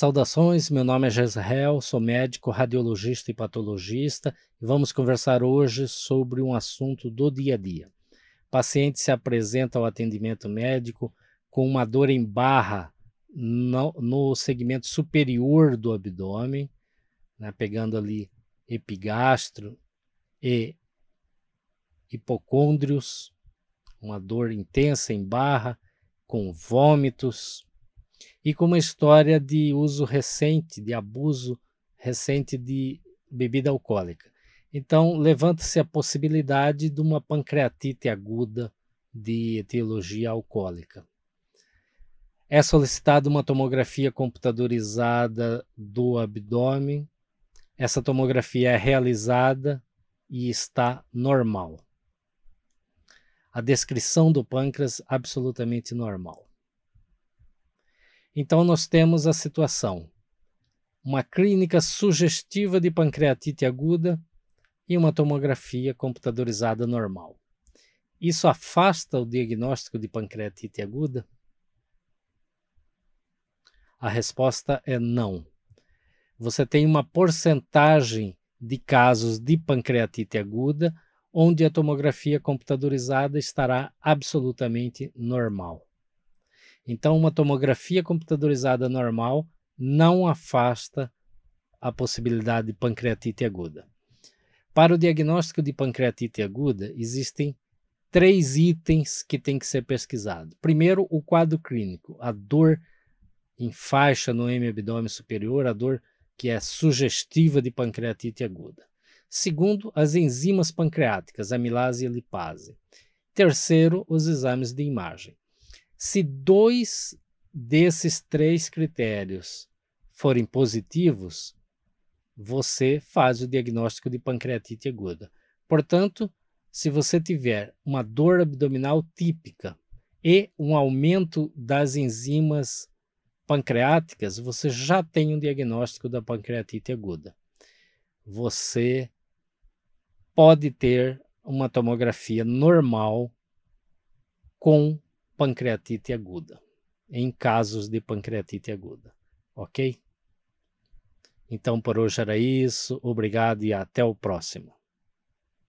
Saudações, meu nome é Jezreel, sou médico, radiologista e patologista e vamos conversar hoje sobre um assunto do dia a dia. O paciente se apresenta ao atendimento médico com uma dor em barra no, no segmento superior do abdômen, né, pegando ali epigastro e hipocôndrios, uma dor intensa em barra, com vômitos, e com uma história de uso recente, de abuso recente de bebida alcoólica. Então, levanta-se a possibilidade de uma pancreatite aguda de etiologia alcoólica. É solicitada uma tomografia computadorizada do abdômen. Essa tomografia é realizada e está normal. A descrição do pâncreas absolutamente normal. Então, nós temos a situação: uma clínica sugestiva de pancreatite aguda e uma tomografia computadorizada normal. Isso afasta o diagnóstico de pancreatite aguda? A resposta é não. Você tem uma porcentagem de casos de pancreatite aguda onde a tomografia computadorizada estará absolutamente normal. Então, uma tomografia computadorizada normal não afasta a possibilidade de pancreatite aguda. Para o diagnóstico de pancreatite aguda, existem três itens que têm que ser pesquisados: Primeiro, o quadro clínico, a dor em faixa no abdômen superior, a dor que é sugestiva de pancreatite aguda. Segundo, as enzimas pancreáticas, amilase e lipase. Terceiro, os exames de imagem. Se dois desses três critérios forem positivos, você faz o diagnóstico de pancreatite aguda. Portanto, se você tiver uma dor abdominal típica e um aumento das enzimas pancreáticas, você já tem um diagnóstico da pancreatite aguda. Você pode ter uma tomografia normal com pancreatite aguda, em casos de pancreatite aguda, ok? Então por hoje era isso, obrigado e até o próximo.